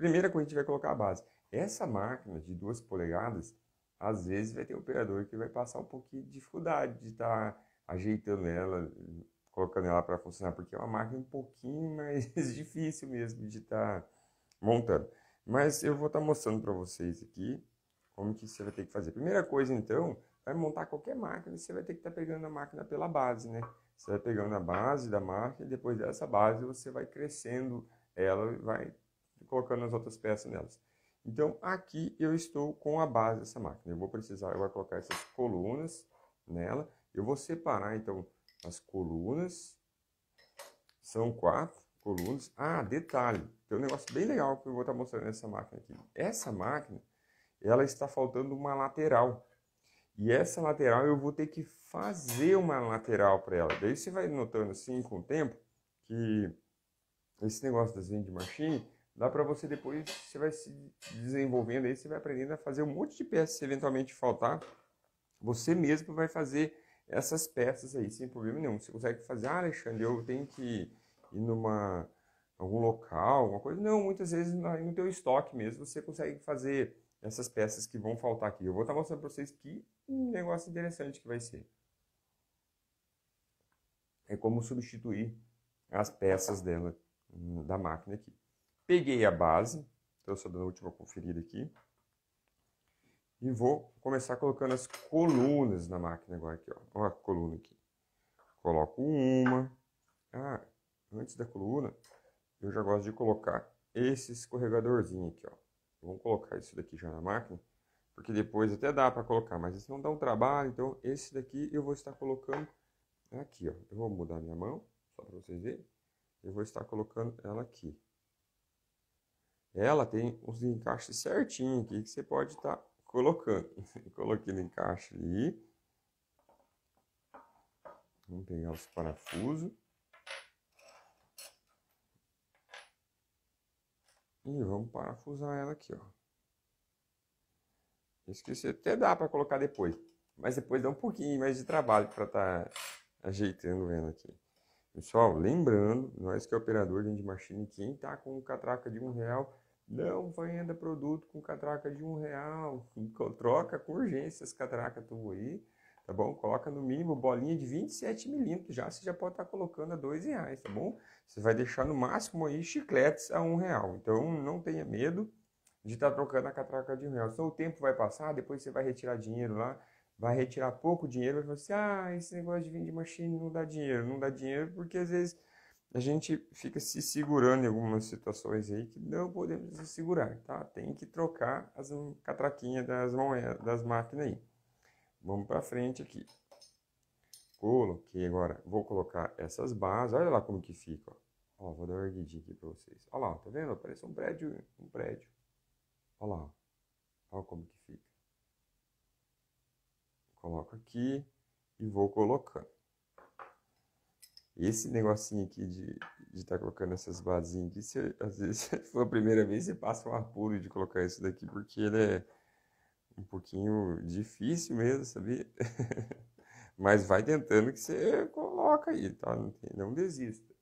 Primeira coisa que a gente vai colocar a base. Essa máquina de duas polegadas, às vezes vai ter um operador que vai passar um pouquinho de dificuldade de estar tá ajeitando ela, colocando ela para funcionar, porque é uma máquina um pouquinho mais difícil mesmo de estar tá montando. Mas eu vou estar tá mostrando para vocês aqui como que você vai ter que fazer. Primeira coisa, então, vai montar qualquer máquina, você vai ter que estar tá pegando a máquina pela base, né? Você vai pegando a base da máquina, e depois dessa base você vai crescendo ela, vai colocando as outras peças nelas. Então, aqui eu estou com a base dessa máquina. Eu vou precisar, eu vou colocar essas colunas nela. Eu vou separar, então, as colunas. São quatro colunas. Ah, detalhe. Tem um negócio bem legal que eu vou estar mostrando nessa máquina aqui. Essa máquina, ela está faltando uma lateral. E essa lateral eu vou ter que fazer uma lateral para ela. Daí você vai notando assim com o tempo que esse negócio das vending machine Dá para você depois, você vai se desenvolvendo aí, você vai aprendendo a fazer um monte de peças. Se eventualmente faltar, você mesmo vai fazer essas peças aí sem problema nenhum. Você consegue fazer, ah, Alexandre, eu tenho que ir numa algum local, alguma coisa. Não, muitas vezes no teu estoque mesmo você consegue fazer essas peças que vão faltar aqui. Eu vou estar mostrando para vocês que negócio interessante que vai ser. É como substituir as peças dela hum, da máquina aqui. Peguei a base, então só dando é a última conferida aqui. E vou começar colocando as colunas na máquina agora aqui, ó. Olha a coluna aqui. Coloco uma. Ah, antes da coluna, eu já gosto de colocar esse escorregadorzinho aqui, ó. Vamos colocar isso daqui já na máquina, porque depois até dá para colocar, mas isso não dá um trabalho, então esse daqui eu vou estar colocando aqui, ó. Eu vou mudar minha mão, só para vocês verem. Eu vou estar colocando ela aqui ela tem os encaixes certinho aqui que você pode estar tá colocando. Coloquei no encaixe ali. Vamos pegar os parafusos. E vamos parafusar ela aqui, ó. Esqueci, até dá para colocar depois. Mas depois dá um pouquinho mais de trabalho para estar tá ajeitando ela aqui. Pessoal, lembrando, nós que é operador de machine, quem tá com catraca de um real não venda produto com catraca de um real. Troca com urgência as catraca tu aí, tá bom? Coloca no mínimo bolinha de 27 milímetros já, você já pode estar tá colocando a dois reais, tá bom? Você vai deixar no máximo aí chicletes a um real. Então não tenha medo de estar tá trocando a catraca de um real. só o tempo vai passar, depois você vai retirar dinheiro lá, vai retirar pouco dinheiro, vai falar assim, ah, esse negócio de vender machine não dá dinheiro. Não dá dinheiro porque às vezes a gente fica se segurando em algumas situações aí que não podemos se segurar, tá? Tem que trocar as catraquinhas das eh, das máquinas aí. Vamos para frente aqui. Coloquei agora, vou colocar essas bases, olha lá como que fica, ó. ó vou dar uma erguidinha aqui para vocês. Olha lá, tá vendo? Parece um prédio, um prédio. Olha lá, olha como que fica. Coloco aqui e vou colocando. E esse negocinho aqui de estar tá colocando essas bases aqui, se, às vezes, se for a primeira vez, você passa um apuro de colocar isso daqui, porque ele é um pouquinho difícil mesmo, sabia? Mas vai tentando que você coloca aí, tá? não desista.